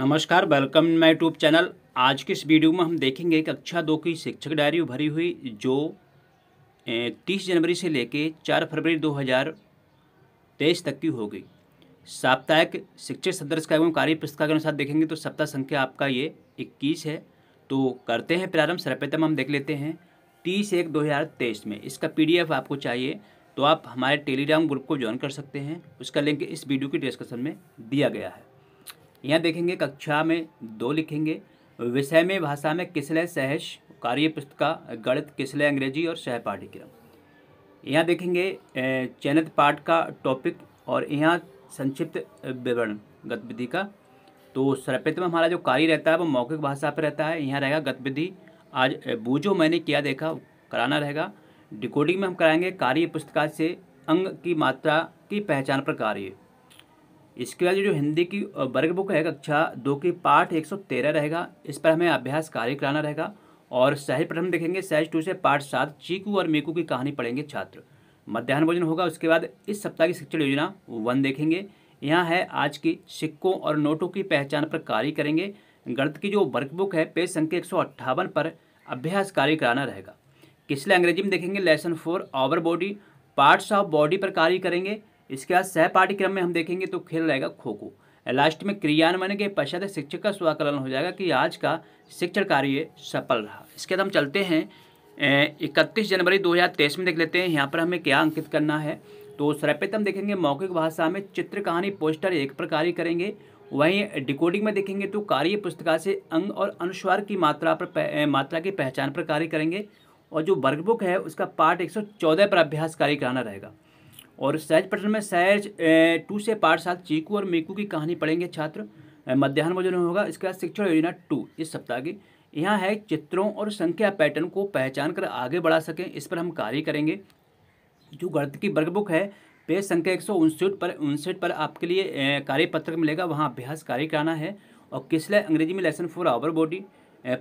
नमस्कार welcome my YouTube channel आज के इस वीडियो में हम देखेंगे कक्षा दो की शिक्षक डायरी भरी हुई जो तीस जनवरी से लेकर चार फरवरी दो हज़ार तेईस तक की होगी साप्ताहिक शिक्षक संदर्श का एवं कार्य पुस्तक के अनुसार देखेंगे तो सप्ताह संख्या आपका ये इक्कीस है तो करते हैं प्रारंभ सर्वप्रथम हम देख लेते हैं तीस एक दो हज़ार तेईस में इसका पी आपको चाहिए तो आप हमारे टेलीग्राम ग्रुप को ज्वाइन कर सकते हैं उसका लिंक इस वीडियो की डिस्क्रिप्सन में दिया गया है यहाँ देखेंगे कक्षा में दो लिखेंगे विषय में भाषा में किसलय सहज कार्य पुस्तिका गणित किसलय अंग्रेजी और सह पाठ्यक्रम यहाँ देखेंगे चयनित पाठ का टॉपिक और यहाँ संक्षिप्त विवरण गतिविधि का तो सर्वप्रथम हमारा जो कार्य रहता है वो मौखिक भाषा पर रहता है यहाँ रहेगा गतिविधि आज बूझो मैंने किया देखा कराना रहेगा डिकोडिंग में हम कराएंगे कार्य पुस्तिका से अंग की मात्रा की पहचान पर कार्य इसके बाद जो हिंदी की वर्ग बुक है कक्षा दो की पाठ एक सौ तेरह रहेगा इस पर हमें अभ्यास कार्य कराना रहेगा और सहज प्रथम देखेंगे सहज टू से पाठ सात चीकू और मीकू की कहानी पढ़ेंगे छात्र मध्यान्ह भोजन होगा उसके बाद इस सप्ताह की शिक्षण योजना वन देखेंगे यहाँ है आज की सिक्कों और नोटों की पहचान पर कार्य करेंगे गणित की जो वर्कबुक है पेज संख्या एक पर अभ्यास कार्य कराना रहेगा किसले अंग्रेजी में देखेंगे lesson four our body parts of body पर कार्य करेंगे इसके बाद सह पाठ्यक्रम में हम देखेंगे तो खेल रहेगा खो खो लास्ट में क्रियान्वयन के पश्चात शिक्षक का स्वाकलन हो जाएगा कि आज का शिक्षण कार्य सफल रहा इसके बाद हम चलते हैं इकतीस जनवरी तेईस में देख लेते हैं यहाँ पर हमें क्या अंकित करना है तो सर्वप्रथम हम देखेंगे मौखिक भाषा में चित्र कहानी पोस्टर एक प्रकार करेंगे वहीं डिकोडिंग में देखेंगे तो कार्य पुस्तिका से अंग और अनुस्वार की मात्रा पर मात्रा की पहचान पर कार्य करेंगे और जो वर्कबुक है उसका पार्ट 114 पर अभ्यास कार्य कराना रहेगा और सहज पटल में सहज टू से पाठ सात चीकू और मीकू की कहानी पढ़ेंगे छात्र मध्यान्ह भोजन होगा इसके बाद शिक्षण योजना टू इस सप्ताह की यहाँ है चित्रों और संख्या पैटर्न को पहचान कर आगे बढ़ा सकें इस पर हम कार्य करेंगे जो गणित की वर्कबुक है पेज संख्या एक सौ उनसठ पर उनसठ पर आपके लिए कार्य पत्रक मिलेगा वहाँ अभ्यास कार्य कराना है और किसले अंग्रेजी में lesson four our body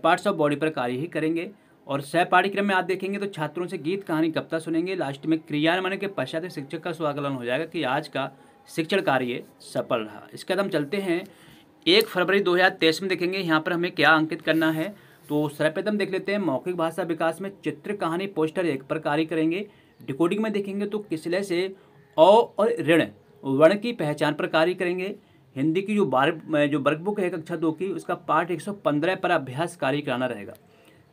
parts of body पर कार्य ही करेंगे और सह पाठ्यक्रम में आप देखेंगे तो छात्रों से गीत कहानी कविता सुनेंगे लास्ट में क्रियान्वयन के पश्चात शिक्षक का स्वागलन हो जाएगा कि आज का शिक्षण कार्य सफल रहा इसके बाद हम चलते हैं एक फरवरी दो हज़ार तेईस में देखेंगे यहाँ पर हमें क्या अंकित करना है तो सर्वप्रथम देख लेते हैं मौखिक भाषा विकास में चित्र कहानी पोस्टर एक पर कार्य करेंगे डिकोडिंग में देखेंगे तो किसले से औ और ऋण वर्ण की पहचान पर कार्य करेंगे हिंदी की जो बार जो वर्कबुक है कक्षा दो की उसका पार्ट 115 पर अभ्यास कार्य कराना रहेगा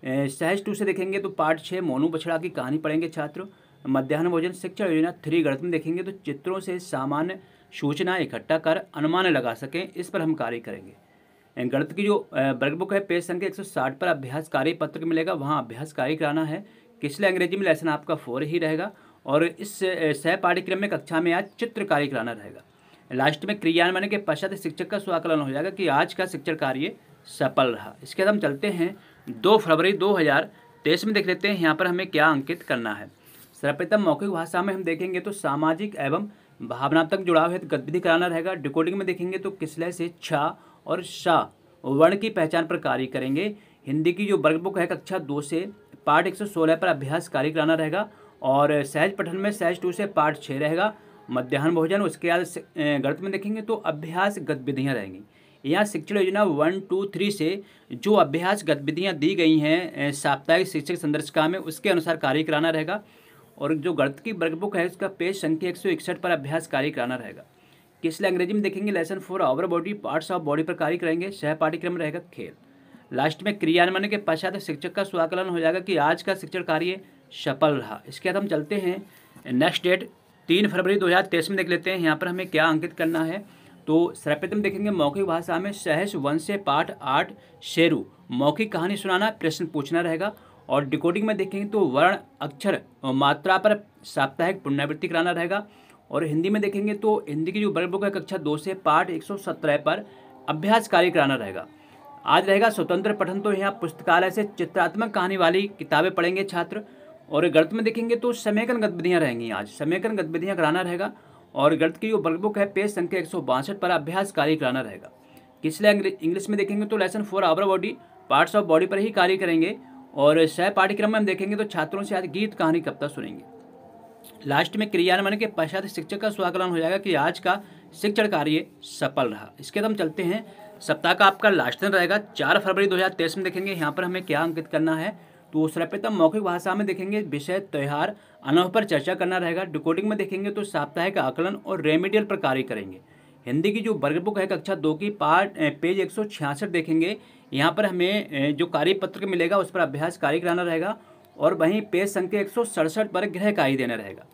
सहज टू से देखेंगे तो पार्ट छः मोनू बछड़ा की कहानी पढ़ेंगे छात्र मध्यान्ह भोजन शिक्षा योजना थ्री गणित में देखेंगे तो चित्रों से सामान्य सूचना इकट्ठा कर अनुमान लगा सकें इस पर हम कार्य करेंगे गणित की जो वर्कबुक है पेज संख्या एक पर अभ्यास कार्य पत्र मिलेगा वहाँ अभ्यास कार्य कराना है किसलिए अंग्रेजी में लेसन आपका फोर ही रहेगा और इस सह पाठ्यक्रम में कक्षा में आज चित्र कार्य कराना रहेगा लास्ट में क्रियान्वयन के पश्चात शिक्षक का स्वाकलन हो जाएगा कि आज का शिक्षण कार्य सफल रहा इसके बाद हम चलते हैं दो फरवरी दो हज़ार तेईस में देख लेते हैं यहाँ पर हमें क्या अंकित करना है सर्वप्रथम मौखिक भाषा में हम देखेंगे तो सामाजिक एवं भावनात्मक जुड़ाव हेतु गतिविधि कराना रहेगा डिकोडिंग में देखेंगे तो किसलय से छा और शाह वर्ण की पहचान पर कार्य करेंगे हिंदी की जो वर्ग बुक है कक्षा दो से पार्ट एक सौ सोलह पर अभ्यास कार्य कराना रहेगा और सहज पठन में सहज टू से पार्ट छः रहेगा मध्यान्ह भोजन उसके बाद गणित में देखेंगे तो अभ्यास गतिविधियाँ रहेंगी यहाँ शिक्षण योजना वन टू थ्री से जो अभ्यास गतिविधियाँ दी गई हैं साप्ताहिक शिक्षक संदर्शिका में उसके अनुसार कार्य कराना रहेगा और जो गणित वर्कबुक है उसका पेज संख्या एक सौ इकसठ पर अभ्यास कार्य कराना रहेगा किसलिए अंग्रेजी में देखेंगे lesson four our body parts of body पर कार्य करेंगे सह पाठ्यक्रम रहेगा खेल लास्ट में क्रियान्वयन के पश्चात शिक्षक का स्वाकलन हो जाएगा कि आज का शिक्षण कार्य सफल रहा इसके बाद हम चलते हैं नेक्स्ट डेट तीन फरवरी तेईस में देख लेते हैं यहाँ पर हमें क्या अंकित करना है तो सर्वप्रथम देखेंगे मौखिक भाषा में सहस वन से पाठ आठ शेरु मौखिक कहानी सुनाना प्रश्न पूछना रहेगा और डिकोडिंग में देखेंगे तो वर्ण अक्षर मात्रा पर साप्ताहिक पुनरावृत्ति कराना रहेगा और हिंदी में देखेंगे तो हिंदी की जो बल्ब है कक्षा दो से पाठ एक सौ सत्रह पर अभ्यास कार्य कराना रहेगा आज रहेगा स्वतंत्र पठन तो यहाँ पुस्तकालय से चित्रात्मक कहानी वाली किताबें पढ़ेंगे छात्र और गणित में देखेंगे तो समयकन गतिविधियाँ रहेंगी आज समयकन गतिविधियाँ कराना रहेगा और गणित की जो वर्कबुक है पेज संख्या एक पर अभ्यास कार्य कराना रहेगा पिछले इंग्लिश में देखेंगे तो lesson four our body parts of body पर ही कार्य करेंगे और सह पाठ्यक्रम में हम देखेंगे तो छात्रों से आज गीत कहानी कविता सुनेंगे लास्ट में क्रियान्वयन के पश्चात शिक्षक का स्वाकलन हो जाएगा कि आज का शिक्षण कार्य सफल रहा इसके बाद हम चलते हैं सप्ताह का आपका लास्ट दिन रहेगा चार फरवरी दो में देखेंगे यहाँ पर हमें क्या अंकित करना है तो सर्वप्रथम मौखिक भाषा में देखेंगे विषय त्यौहार अनोह पर चर्चा करना रहेगा डिकोडिंग में देखेंगे तो साप्ताहिक आकलन और रेमेडियल पर कार्य करेंगे हिंदी की जो वर्ग बुक है कक्षा दो की पार्ट पेज एक देखेंगे यहाँ पर हमें जो कार्य पत्र मिलेगा उस पर अभ्यास कार्य कराना रहेगा और वहीं पेज संख्या एक पर गृह कार्य देना रहेगा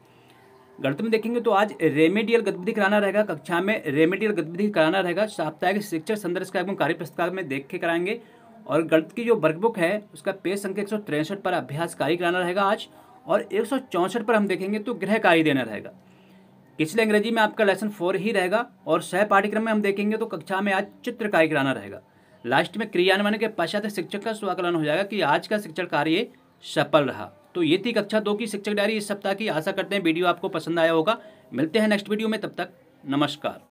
गणित में देखेंगे तो आज रेमेडियल गतिविधि कराना रहेगा कक्षा में रेमेडियल गतिविधि कराना रहेगा साप्ताहिक शिक्षक संदर्श एवं कार्य पुस्तक में देख के कराएंगे और गणित की जो वर्कबुक है उसका पेज संख्या एक पर अभ्यास कार्य कराना रहेगा आज और एक पर हम देखेंगे तो गृह कार्य देना रहेगा पिछले अंग्रेजी में आपका लेसन फोर ही रहेगा और सह पाठ्यक्रम में हम देखेंगे तो कक्षा में आज चित्र कार्य कराना रहेगा लास्ट में क्रियान्वयन के पश्चात शिक्षक का स्वाकलन हो जाएगा कि आज का शिक्षण कार्य सफल रहा तो ये थी कक्षा दो की शिक्षक डायरी इस सप्ताह की आशा करते हैं वीडियो आपको पसंद आया होगा मिलते हैं नेक्स्ट वीडियो में तब तक नमस्कार